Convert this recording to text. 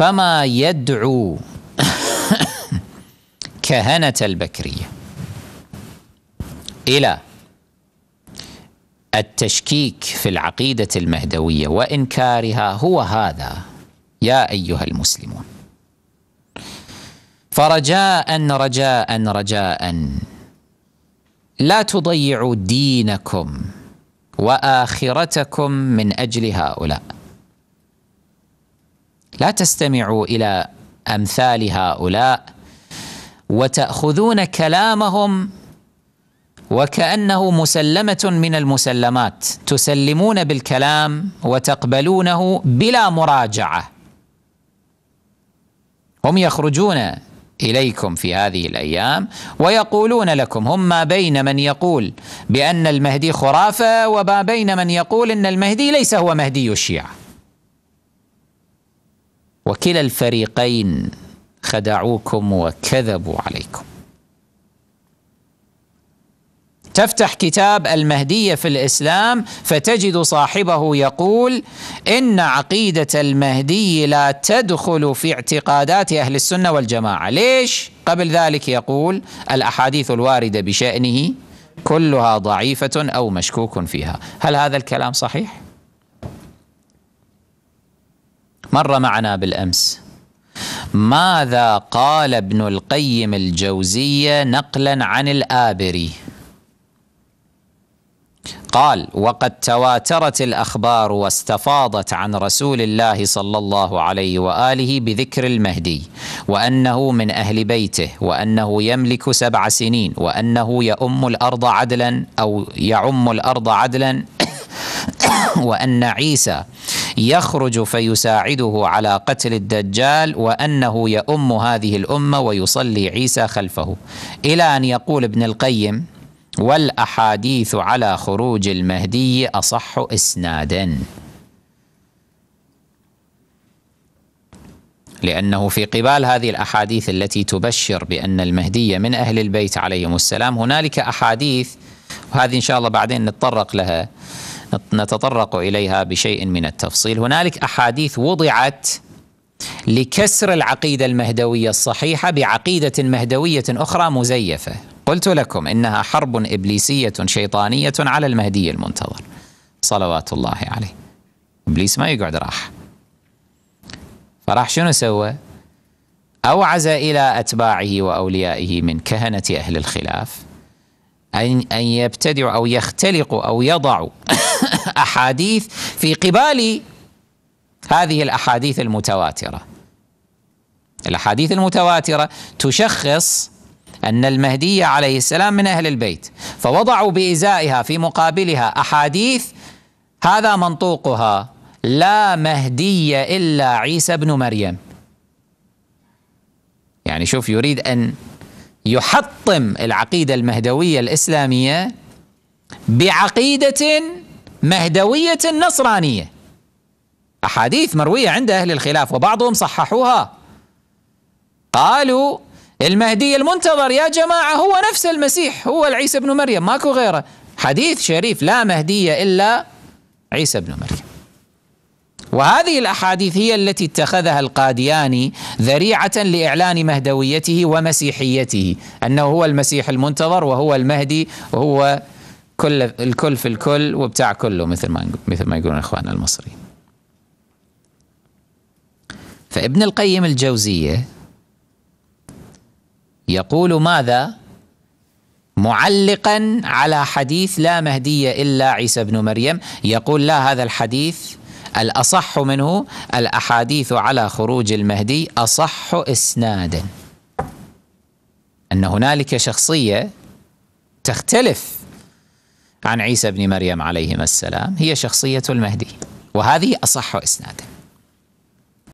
فما يدعو كهنة البكرية إلى التشكيك في العقيدة المهدوية وإنكارها هو هذا يا أيها المسلمون فرجاء رجاء رجاء لا تضيعوا دينكم وآخرتكم من أجل هؤلاء لا تستمعوا الى امثال هؤلاء وتاخذون كلامهم وكانه مسلمه من المسلمات تسلمون بالكلام وتقبلونه بلا مراجعه هم يخرجون اليكم في هذه الايام ويقولون لكم هم ما بين من يقول بان المهدي خرافه وما بين من يقول ان المهدي ليس هو مهدي الشيعه وكلا الفريقين خدعوكم وكذبوا عليكم تفتح كتاب المهدية في الإسلام فتجد صاحبه يقول إن عقيدة المهدي لا تدخل في اعتقادات أهل السنة والجماعة ليش؟ قبل ذلك يقول الأحاديث الواردة بشأنه كلها ضعيفة أو مشكوك فيها هل هذا الكلام صحيح؟ مر معنا بالامس ماذا قال ابن القيم الجوزية نقلا عن الآبري قال وقد تواترت الأخبار واستفاضت عن رسول الله صلى الله عليه وآله بذكر المهدي وأنه من أهل بيته وأنه يملك سبع سنين وأنه يؤم الأرض عدلا أو يعم الأرض عدلا وأن عيسى يخرج فيساعده على قتل الدجال وانه يؤم هذه الامه ويصلي عيسى خلفه الى ان يقول ابن القيم والاحاديث على خروج المهدي اصح اسنادا لأنه في قبال هذه الأحاديث التي تبشر بأن المهدي من أهل البيت عليهم السلام هنالك أحاديث وهذه إن شاء الله بعدين نتطرق لها نتطرق اليها بشيء من التفصيل هنالك احاديث وضعت لكسر العقيده المهدويه الصحيحه بعقيده مهدويه اخرى مزيفه قلت لكم انها حرب ابليسيه شيطانيه على المهدي المنتظر صلوات الله عليه ابليس ما يقعد راح فراح شنو سوى اوعز الى اتباعه واوليائه من كهنه اهل الخلاف أن أن يبتدعوا أو يختلقوا أو يضعوا الاحاديث في قبال هذه الاحاديث المتواتره. الاحاديث المتواتره تشخص ان المهدي عليه السلام من اهل البيت، فوضعوا بازائها في مقابلها احاديث هذا منطوقها لا مهدي الا عيسى ابن مريم. يعني شوف يريد ان يحطم العقيده المهدويه الاسلاميه بعقيده مهدوية نصرانية أحاديث مروية عند أهل الخلاف وبعضهم صححوها قالوا المهدي المنتظر يا جماعة هو نفس المسيح هو العيسى بن مريم ماكو غيره حديث شريف لا مهدي إلا عيسى بن مريم وهذه الأحاديث هي التي اتخذها القادياني ذريعة لإعلان مهدويته ومسيحيته أنه هو المسيح المنتظر وهو المهدي وهو كل الكل في الكل وبتاع كله مثل ما مثل ما يقولون اخواننا المصريين فابن القيم الجوزيه يقول ماذا معلقا على حديث لا مهدي الا عيسى ابن مريم يقول لا هذا الحديث الاصح منه الاحاديث على خروج المهدي اصح اسنادا ان هنالك شخصيه تختلف عن عيسى بن مريم عليهما السلام هي شخصية المهدي وهذه أصح إسناد